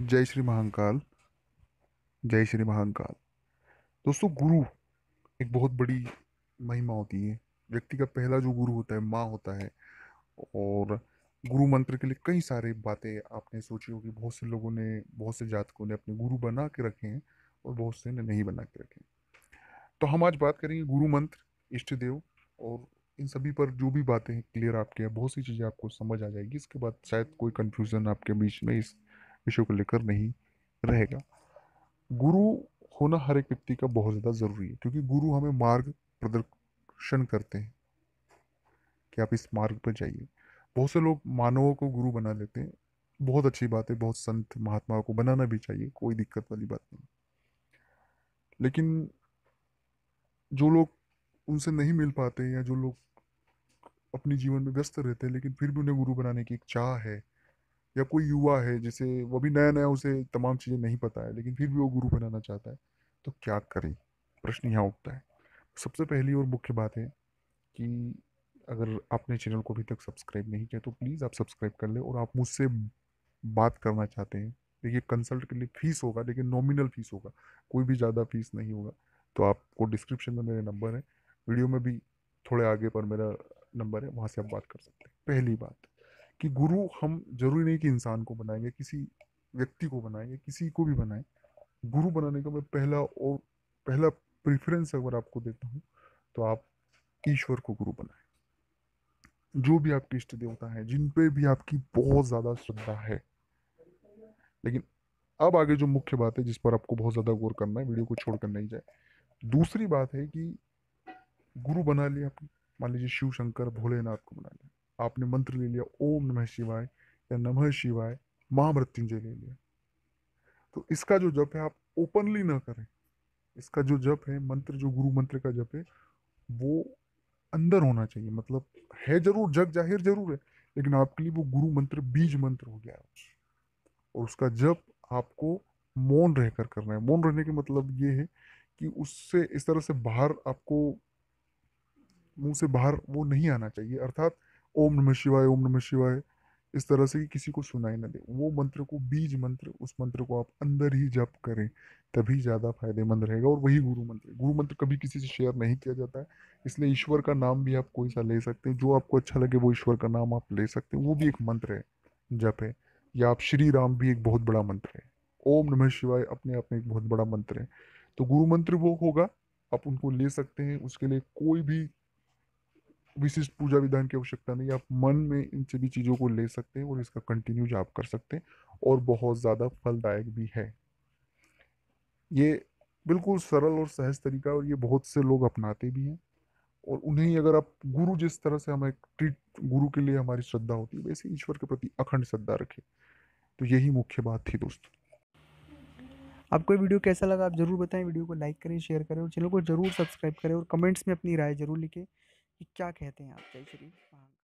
जय श्री महाकाल जय श्री महाकाल दोस्तों गुरु एक बहुत बड़ी महिमा होती है व्यक्ति का पहला जो गुरु होता है माँ होता है और गुरु मंत्र के लिए कई सारे बातें आपने सोची होगी बहुत से लोगों ने बहुत से जातकों ने अपने गुरु बना के रखे हैं और बहुत से ने नहीं बना के रखे हैं तो हम आज बात करेंगे गुरु मंत्र इष्ट देव और इन सभी पर जो भी बातें हैं क्लियर आपके हैं बहुत सी चीज़ें आपको समझ आ जाएगी इसके बाद शायद कोई कन्फ्यूज़न आपके बीच में इस विषयों को लेकर नहीं रहेगा गुरु होना हर एक व्यक्ति का बहुत ज़्यादा ज़रूरी है क्योंकि गुरु हमें मार्ग प्रदर्शन करते हैं कि आप इस मार्ग पर जाइए बहुत से लोग मानवों को गुरु बना लेते हैं बहुत अच्छी बात है बहुत संत महात्माओं को बनाना भी चाहिए कोई दिक्कत वाली बात नहीं लेकिन जो लोग उनसे नहीं मिल पाते या जो लोग अपने जीवन में व्यस्त रहते हैं लेकिन फिर भी उन्हें गुरु बनाने की एक चाह है या कोई युवा है जिसे वो भी नया नया उसे तमाम चीज़ें नहीं पता है लेकिन फिर भी वो गुरु बनाना चाहता है तो क्या करें प्रश्न यहाँ उठता है सबसे पहली और मुख्य बात है कि अगर आपने चैनल को अभी तक सब्सक्राइब नहीं किया तो प्लीज़ आप सब्सक्राइब कर ले और आप मुझसे बात करना चाहते हैं देखिए कंसल्ट के लिए फ़ीस होगा लेकिन नॉमिनल फ़ीस होगा कोई भी ज़्यादा फीस नहीं होगा तो आपको डिस्क्रिप्शन में मेरे नंबर है वीडियो में भी थोड़े आगे पर मेरा नंबर है वहाँ से आप बात कर सकते हैं पहली बात कि गुरु हम जरूरी नहीं कि इंसान को बनाएंगे किसी व्यक्ति को बनाएंगे किसी को भी बनाए गुरु बनाने का मैं पहला और पहला प्रेफरेंस अगर आपको देता हूँ तो आप ईश्वर को गुरु बनाए जो भी आपके इष्ट देवता है जिन पे भी आपकी बहुत ज़्यादा श्रद्धा है लेकिन अब आगे जो मुख्य बात है जिस पर आपको बहुत ज़्यादा गौर करना है वीडियो को छोड़कर नहीं जाए दूसरी बात है कि गुरु बना लिया आपने मान लीजिए शिव शंकर भोलेनाथ को बना लिया आपने मंत्र ले लिया ओम नमः शिवाय या नमः शिवाय महामृत्युंजय ले लिया तो इसका जो जप है आप ओपनली ना करें इसका जो जप है मंत्र जो गुरु मंत्र का जप है वो अंदर होना चाहिए मतलब है जरूर जग जाहिर जरूर है लेकिन आपके लिए वो गुरु मंत्र बीज मंत्र हो गया और उसका जप आपको मौन रहकर करना है मौन रहने के मतलब ये है कि उससे इस तरह से बाहर आपको मुंह से बाहर वो नहीं आना चाहिए अर्थात ओम नमः शिवाय ओम नमः शिवाय इस तरह से कि किसी को सुनाई ना दे वो मंत्र को बीज मंत्र उस मंत्र को आप अंदर ही जप करें तभी ज़्यादा फायदेमंद रहेगा और वही गुरु मंत्र गुरु मंत्र कभी किसी से शेयर नहीं किया जाता है इसलिए ईश्वर का नाम भी आप कोई सा ले सकते हैं जो आपको अच्छा लगे वो ईश्वर का नाम आप ले सकते हैं वो भी एक मंत्र है जप है या आप श्री राम भी एक बहुत बड़ा मंत्र है ओम नमः शिवाय अपने आप में एक बहुत बड़ा मंत्र है तो गुरु मंत्र वो होगा आप उनको ले सकते हैं उसके लिए कोई भी विशिष्ट पूजा विधान की आवश्यकता नहीं आप मन में इन सभी चीज़ों को ले सकते हैं और इसका कंटिन्यू जाप कर सकते हैं और बहुत ज़्यादा फलदायक भी है ये बिल्कुल सरल और सहज तरीका और ये बहुत से लोग अपनाते भी हैं और उन्हें अगर आप गुरु जिस तरह से हमें ट्रीट गुरु के लिए हमारी श्रद्धा होती है वैसे ईश्वर के प्रति अखंड श्रद्धा रखें तो यही मुख्य बात थी दोस्तों आपको ये वीडियो कैसा लगा आप ज़रूर बताएं वीडियो को लाइक करें शेयर करें और चैनल को ज़रूर सब्सक्राइब करें और कमेंट्स में अपनी राय ज़रूर लिखें कि क्या कहते हैं आप जय श्री